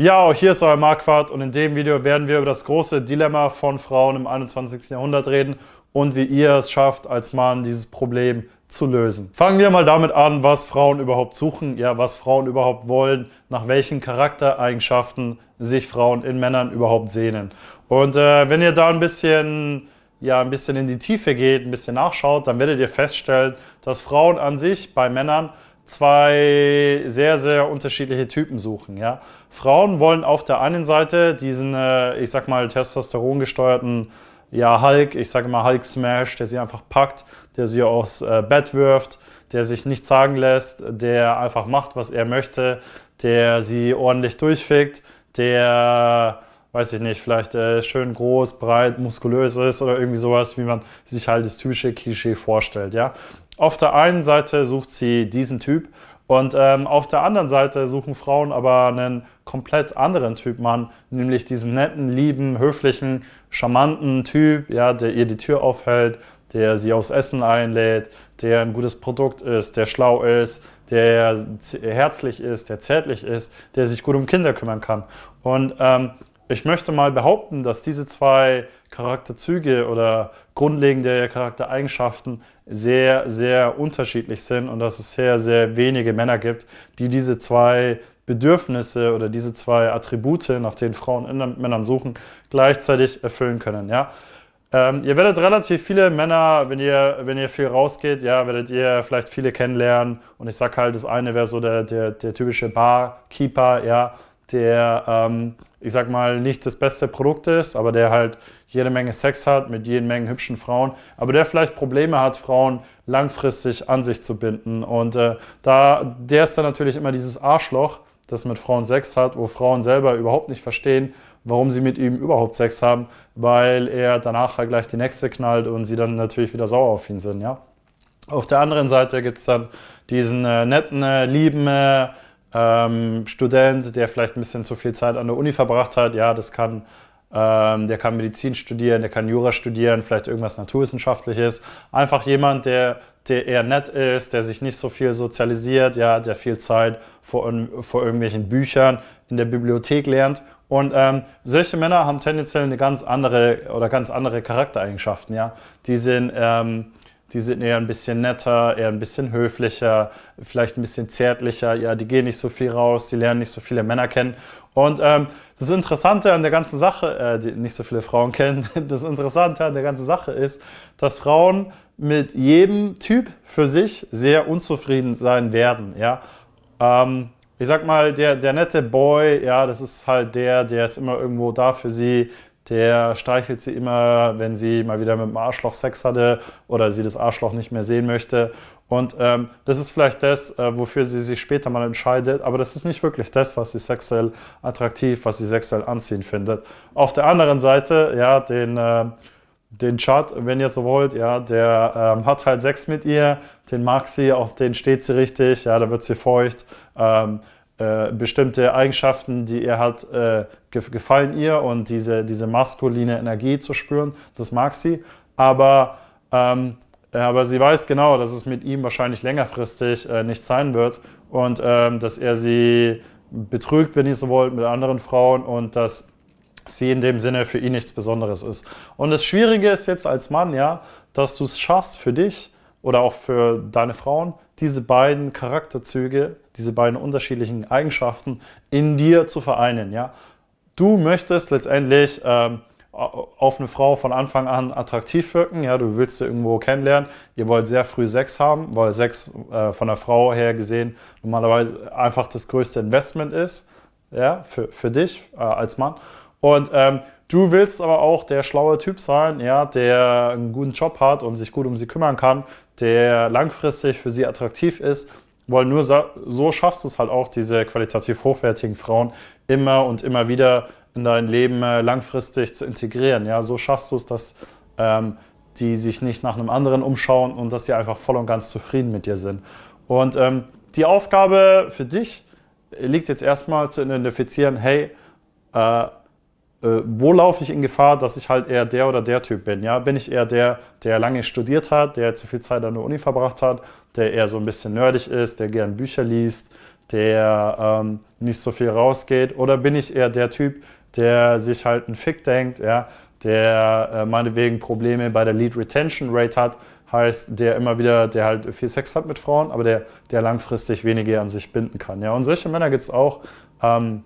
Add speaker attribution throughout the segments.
Speaker 1: Ja, hier ist euer Marquardt und in dem Video werden wir über das große Dilemma von Frauen im 21. Jahrhundert reden und wie ihr es schafft, als Mann dieses Problem zu lösen. Fangen wir mal damit an, was Frauen überhaupt suchen, ja, was Frauen überhaupt wollen, nach welchen Charaktereigenschaften sich Frauen in Männern überhaupt sehnen. Und äh, wenn ihr da ein bisschen ja ein bisschen in die Tiefe geht, ein bisschen nachschaut, dann werdet ihr feststellen, dass Frauen an sich bei Männern zwei sehr, sehr unterschiedliche Typen suchen. Ja? Frauen wollen auf der einen Seite diesen, äh, ich sag mal, Testosteron gesteuerten ja, Hulk, ich sage mal Hulk Smash, der sie einfach packt, der sie aufs äh, Bett wirft, der sich nichts sagen lässt, der einfach macht, was er möchte, der sie ordentlich durchfickt, der, weiß ich nicht, vielleicht äh, schön groß, breit, muskulös ist oder irgendwie sowas, wie man sich halt das typische Klischee vorstellt, ja. Auf der einen Seite sucht sie diesen Typ und ähm, auf der anderen Seite suchen Frauen aber einen komplett anderen Typ Mann, nämlich diesen netten, lieben, höflichen, charmanten Typ, ja, der ihr die Tür aufhält, der sie aus Essen einlädt, der ein gutes Produkt ist, der schlau ist, der herzlich ist, der zärtlich ist, der sich gut um Kinder kümmern kann. Und ähm, ich möchte mal behaupten, dass diese zwei Charakterzüge oder grundlegende Charaktereigenschaften sehr, sehr unterschiedlich sind und dass es sehr, sehr wenige Männer gibt, die diese zwei Bedürfnisse oder diese zwei Attribute, nach denen Frauen und Männern suchen, gleichzeitig erfüllen können. Ja? Ähm, ihr werdet relativ viele Männer, wenn ihr, wenn ihr viel rausgeht, ja, werdet ihr vielleicht viele kennenlernen. Und ich sag halt, das eine wäre so der, der, der typische Barkeeper, ja, der, ähm, ich sag mal, nicht das beste Produkt ist, aber der halt jede Menge Sex hat mit jede Mengen hübschen Frauen, aber der vielleicht Probleme hat, Frauen langfristig an sich zu binden. Und äh, da, der ist dann natürlich immer dieses Arschloch, das mit Frauen Sex hat, wo Frauen selber überhaupt nicht verstehen, warum sie mit ihm überhaupt Sex haben, weil er danach halt gleich die nächste knallt und sie dann natürlich wieder sauer auf ihn sind, ja. Auf der anderen Seite gibt es dann diesen äh, netten, äh, lieben, äh, ähm, Student, der vielleicht ein bisschen zu viel Zeit an der Uni verbracht hat, ja, das kann, ähm, der kann Medizin studieren, der kann Jura studieren, vielleicht irgendwas Naturwissenschaftliches. Einfach jemand, der, der eher nett ist, der sich nicht so viel sozialisiert, ja, der viel Zeit vor, vor irgendwelchen Büchern in der Bibliothek lernt. Und ähm, solche Männer haben tendenziell eine ganz andere oder ganz andere Charaktereigenschaften, ja. Die sind, ähm, die sind eher ein bisschen netter, eher ein bisschen höflicher, vielleicht ein bisschen zärtlicher, ja, die gehen nicht so viel raus, die lernen nicht so viele Männer kennen. Und ähm, das Interessante an der ganzen Sache, äh, die nicht so viele Frauen kennen, das Interessante an der ganzen Sache ist, dass Frauen mit jedem Typ für sich sehr unzufrieden sein werden, ja. Ähm, ich sag mal, der, der nette Boy, ja, das ist halt der, der ist immer irgendwo da für sie, der streichelt sie immer, wenn sie mal wieder mit dem Arschloch Sex hatte oder sie das Arschloch nicht mehr sehen möchte. Und ähm, das ist vielleicht das, äh, wofür sie sich später mal entscheidet, aber das ist nicht wirklich das, was sie sexuell attraktiv, was sie sexuell anziehend findet. Auf der anderen Seite, ja, den, äh, den Chat, wenn ihr so wollt, ja, der ähm, hat halt Sex mit ihr, den mag sie, auf den steht sie richtig, ja, da wird sie feucht. Ähm, äh, bestimmte Eigenschaften, die er hat, äh, gefallen ihr und diese, diese maskuline Energie zu spüren, das mag sie. Aber, ähm, äh, aber sie weiß genau, dass es mit ihm wahrscheinlich längerfristig äh, nicht sein wird und ähm, dass er sie betrügt, wenn ihr so wollt, mit anderen Frauen und dass sie in dem Sinne für ihn nichts Besonderes ist. Und das Schwierige ist jetzt als Mann, ja, dass du es schaffst für dich oder auch für deine Frauen, diese beiden Charakterzüge, diese beiden unterschiedlichen Eigenschaften in dir zu vereinen. Ja? Du möchtest letztendlich ähm, auf eine Frau von Anfang an attraktiv wirken, ja, du willst sie irgendwo kennenlernen, ihr wollt sehr früh Sex haben, weil Sex äh, von der Frau her gesehen normalerweise einfach das größte Investment ist, ja, für, für dich äh, als Mann. Und ähm, Du willst aber auch der schlaue Typ sein, ja, der einen guten Job hat und sich gut um sie kümmern kann, der langfristig für sie attraktiv ist, weil nur so schaffst du es halt auch, diese qualitativ hochwertigen Frauen immer und immer wieder in dein Leben äh, langfristig zu integrieren. Ja, so schaffst du es, dass ähm, die sich nicht nach einem anderen umschauen und dass sie einfach voll und ganz zufrieden mit dir sind. Und ähm, die Aufgabe für dich liegt jetzt erstmal zu identifizieren, hey, äh, äh, wo laufe ich in Gefahr, dass ich halt eher der oder der Typ bin? Ja? Bin ich eher der, der lange studiert hat, der zu viel Zeit an der Uni verbracht hat, der eher so ein bisschen nerdig ist, der gern Bücher liest, der ähm, nicht so viel rausgeht? Oder bin ich eher der Typ, der sich halt einen Fick denkt, ja? der äh, meinetwegen Probleme bei der Lead Retention Rate hat, heißt, der immer wieder, der halt viel Sex hat mit Frauen, aber der, der langfristig weniger an sich binden kann. Ja? Und solche Männer gibt es auch. Ähm,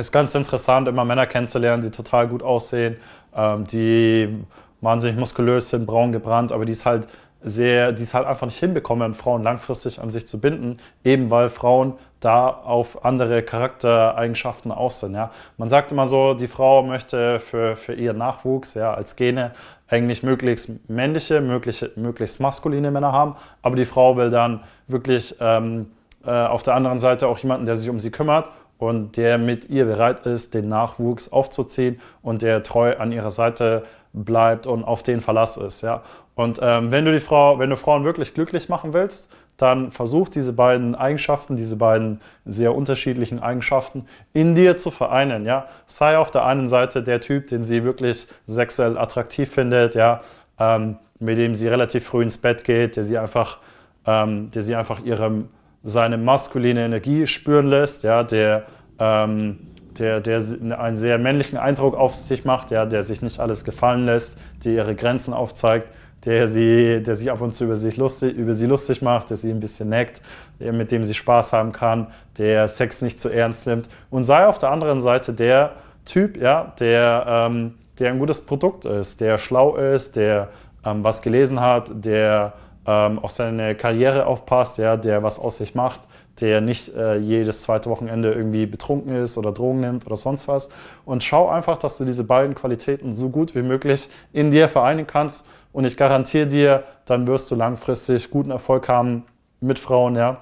Speaker 1: es ist ganz interessant, immer Männer kennenzulernen, die total gut aussehen, ähm, die wahnsinnig muskulös sind, braun gebrannt, aber die es halt sehr, die es halt einfach nicht hinbekommen, Frauen langfristig an sich zu binden, eben weil Frauen da auf andere Charaktereigenschaften aus sind. Ja. Man sagt immer so, die Frau möchte für, für ihren Nachwuchs ja, als Gene eigentlich möglichst männliche, mögliche, möglichst maskuline Männer haben, aber die Frau will dann wirklich ähm, äh, auf der anderen Seite auch jemanden, der sich um sie kümmert und der mit ihr bereit ist, den Nachwuchs aufzuziehen und der treu an ihrer Seite bleibt und auf den Verlass ist. Ja? Und ähm, wenn du die Frau, wenn du Frauen wirklich glücklich machen willst, dann versuch diese beiden Eigenschaften, diese beiden sehr unterschiedlichen Eigenschaften in dir zu vereinen. Ja? Sei auf der einen Seite der Typ, den sie wirklich sexuell attraktiv findet, ja? Ähm, mit dem sie relativ früh ins Bett geht, der sie einfach, ähm, der sie einfach ihrem seine maskuline Energie spüren lässt, ja, der, ähm, der, der einen sehr männlichen Eindruck auf sich macht, ja, der sich nicht alles gefallen lässt, der ihre Grenzen aufzeigt, der, sie, der sich ab und zu über, sich lustig, über sie lustig macht, der sie ein bisschen neckt, der, mit dem sie Spaß haben kann, der Sex nicht zu ernst nimmt und sei auf der anderen Seite der Typ, ja, der, ähm, der ein gutes Produkt ist, der schlau ist, der ähm, was gelesen hat, der ähm, auf seine Karriere aufpasst, ja, der was aus sich macht, der nicht äh, jedes zweite Wochenende irgendwie betrunken ist oder Drogen nimmt oder sonst was. Und schau einfach, dass du diese beiden Qualitäten so gut wie möglich in dir vereinen kannst. Und ich garantiere dir, dann wirst du langfristig guten Erfolg haben mit Frauen, ja.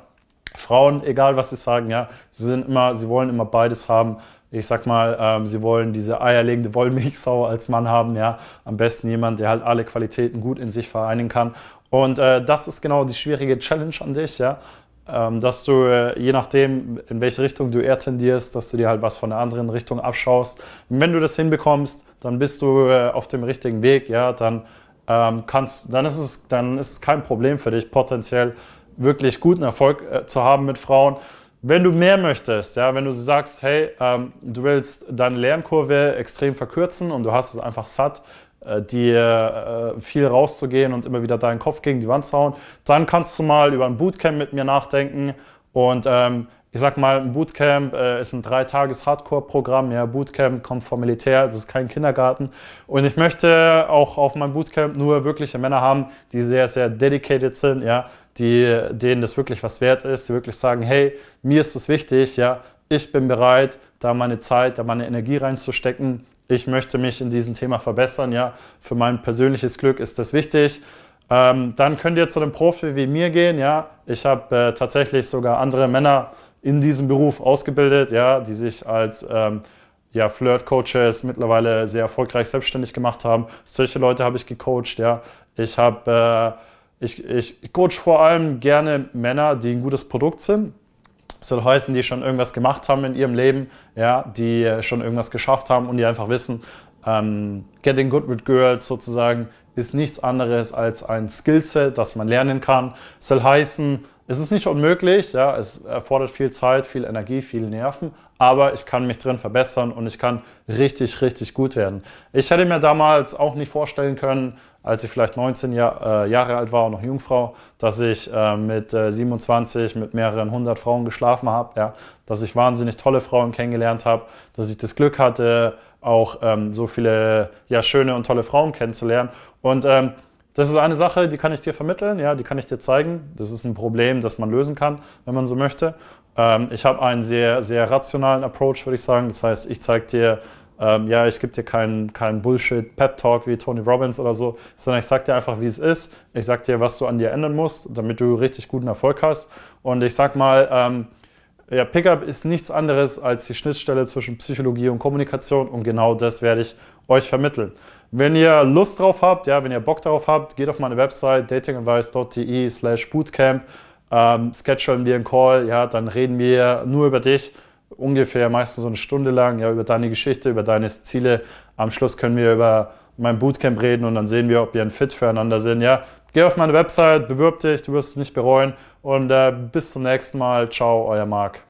Speaker 1: Frauen, egal was sie sagen, ja, sie sind immer, sie wollen immer beides haben ich sag mal, ähm, sie wollen diese eierlegende Wollmilchsau als Mann haben, ja. Am besten jemand, der halt alle Qualitäten gut in sich vereinen kann. Und äh, das ist genau die schwierige Challenge an dich, ja. Ähm, dass du, äh, je nachdem, in welche Richtung du eher tendierst, dass du dir halt was von der anderen Richtung abschaust. wenn du das hinbekommst, dann bist du äh, auf dem richtigen Weg, ja, dann ähm, kannst, dann ist es, dann ist es kein Problem für dich, potenziell wirklich guten Erfolg äh, zu haben mit Frauen. Wenn du mehr möchtest, ja, wenn du sagst, hey, ähm, du willst deine Lernkurve extrem verkürzen und du hast es einfach satt, äh, dir äh, viel rauszugehen und immer wieder deinen Kopf gegen die Wand zu hauen. Dann kannst du mal über ein Bootcamp mit mir nachdenken und ähm, ich sag mal, ein Bootcamp äh, ist ein tages Hardcore-Programm. Ja, Bootcamp kommt vom Militär, das ist kein Kindergarten. Und ich möchte auch auf meinem Bootcamp nur wirkliche Männer haben, die sehr, sehr dedicated sind, ja, die, denen das wirklich was wert ist, die wirklich sagen, hey, mir ist es wichtig, ja, ich bin bereit, da meine Zeit, da meine Energie reinzustecken ich möchte mich in diesem Thema verbessern, ja, für mein persönliches Glück ist das wichtig. Ähm, dann könnt ihr zu einem Profi wie mir gehen, ja. Ich habe äh, tatsächlich sogar andere Männer in diesem Beruf ausgebildet, ja, die sich als ähm, ja, Flirt-Coaches mittlerweile sehr erfolgreich selbstständig gemacht haben. Solche Leute habe ich gecoacht, ja. Ich habe, äh, ich, ich coach vor allem gerne Männer, die ein gutes Produkt sind, soll heißen, die schon irgendwas gemacht haben in ihrem Leben, ja, die schon irgendwas geschafft haben und die einfach wissen, ähm, Getting Good with Girls sozusagen ist nichts anderes als ein Skillset, das man lernen kann. Soll heißen, es ist nicht unmöglich, ja, es erfordert viel Zeit, viel Energie, viel Nerven, aber ich kann mich drin verbessern und ich kann richtig, richtig gut werden. Ich hätte mir damals auch nicht vorstellen können, als ich vielleicht 19 Jahr, äh, Jahre alt war und noch Jungfrau, dass ich äh, mit äh, 27 mit mehreren hundert Frauen geschlafen habe, ja? dass ich wahnsinnig tolle Frauen kennengelernt habe, dass ich das Glück hatte, auch ähm, so viele ja, schöne und tolle Frauen kennenzulernen. Und ähm, das ist eine Sache, die kann ich dir vermitteln, ja, die kann ich dir zeigen. Das ist ein Problem, das man lösen kann, wenn man so möchte. Ähm, ich habe einen sehr, sehr rationalen Approach, würde ich sagen. Das heißt, ich zeige dir ähm, ja, ich gebe dir keinen kein Bullshit-Pep-Talk wie Tony Robbins oder so, sondern ich sage dir einfach, wie es ist. Ich sage dir, was du an dir ändern musst, damit du richtig guten Erfolg hast. Und ich sag mal, ähm, ja, Pickup ist nichts anderes als die Schnittstelle zwischen Psychologie und Kommunikation und genau das werde ich euch vermitteln. Wenn ihr Lust drauf habt, ja, wenn ihr Bock drauf habt, geht auf meine Website datingadvice.de slash bootcamp, ähm, schedulen wir einen Call, ja, dann reden wir nur über dich ungefähr meistens so eine Stunde lang ja, über deine Geschichte, über deine Ziele. Am Schluss können wir über mein Bootcamp reden und dann sehen wir, ob wir ein Fit füreinander sind. Ja, geh auf meine Website, bewirb dich, du wirst es nicht bereuen und äh, bis zum nächsten Mal. Ciao, euer Marc.